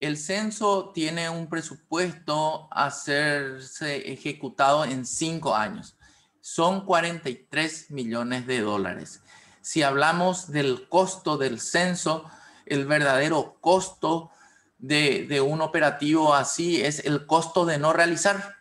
El censo tiene un presupuesto a ser ejecutado en cinco años. Son 43 millones de dólares. Si hablamos del costo del censo, el verdadero costo de un operativo así es el costo de no realizar.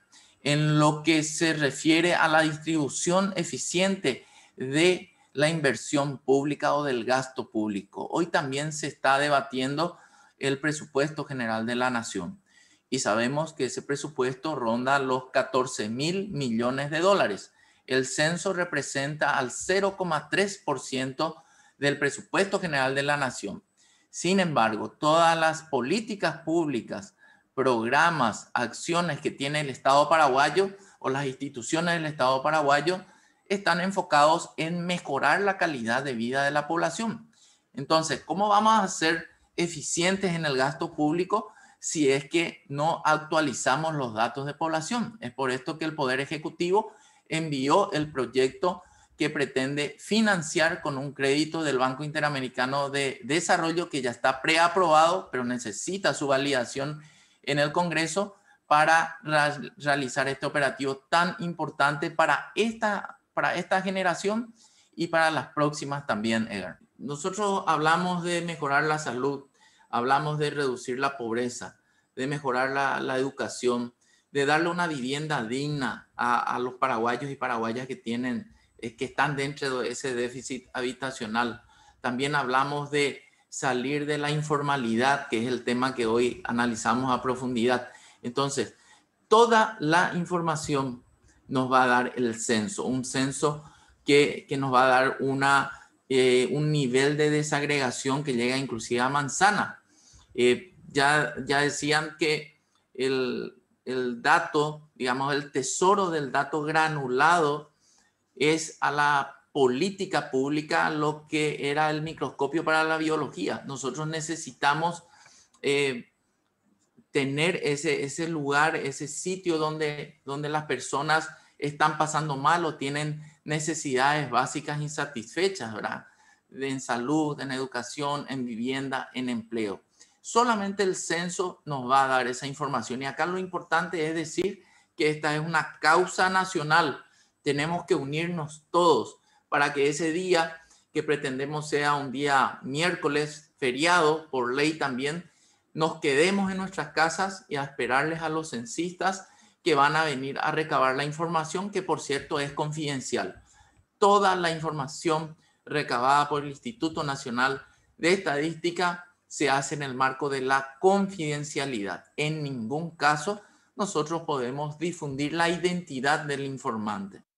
En lo que se refiere a la distribución eficiente de la inversión pública o del gasto público. Hoy también se está debatiendo el presupuesto general de la nación. Y sabemos que ese presupuesto ronda los 14 mil millones de dólares. El censo representa al 0,3% del presupuesto general de la nación. Sin embargo, todas las políticas públicas, programas, acciones que tiene el Estado paraguayo o las instituciones del Estado paraguayo están enfocados en mejorar la calidad de vida de la población. Entonces, ¿cómo vamos a hacer eficientes en el gasto público si es que no actualizamos los datos de población. Es por esto que el Poder Ejecutivo envió el proyecto que pretende financiar con un crédito del Banco Interamericano de Desarrollo que ya está preaprobado, pero necesita su validación en el Congreso para realizar este operativo tan importante para esta, para esta generación y para las próximas también, Edgar. Nosotros hablamos de mejorar la salud, hablamos de reducir la pobreza, de mejorar la, educación, de darle una vivienda digna a, los paraguayos y paraguayas que tienen, eh, que están dentro de ese déficit habitacional. También hablamos de salir de la informalidad, que es el tema que hoy analizamos a profundidad. Entonces, toda la información nos va a dar el censo, un censo que nos va a dar una eh, un nivel de desagregación que llega inclusive a manzana. Eh, ya, ya decían que el, dato, digamos, el tesoro del dato granulado es a la política pública lo que era el microscopio para la biología. Nosotros necesitamos eh, tener ese, ese lugar, ese sitio donde, donde las personas están pasando mal o tienen necesidades básicas insatisfechas, ¿verdad? En salud, en educación, en vivienda, en empleo. Solamente el censo nos va a dar esa información. Y acá lo importante es decir que esta es una causa nacional. Tenemos que unirnos todos para que ese día que pretendemos sea un día miércoles, feriado por ley también, nos quedemos en nuestras casas y a esperarles a los censistas que van a venir a recabar la información, que por cierto es confidencial. Toda la información recabada por el Instituto Nacional de Estadística se hace en el marco de la confidencialidad. En ningún caso nosotros podemos difundir la identidad del informante.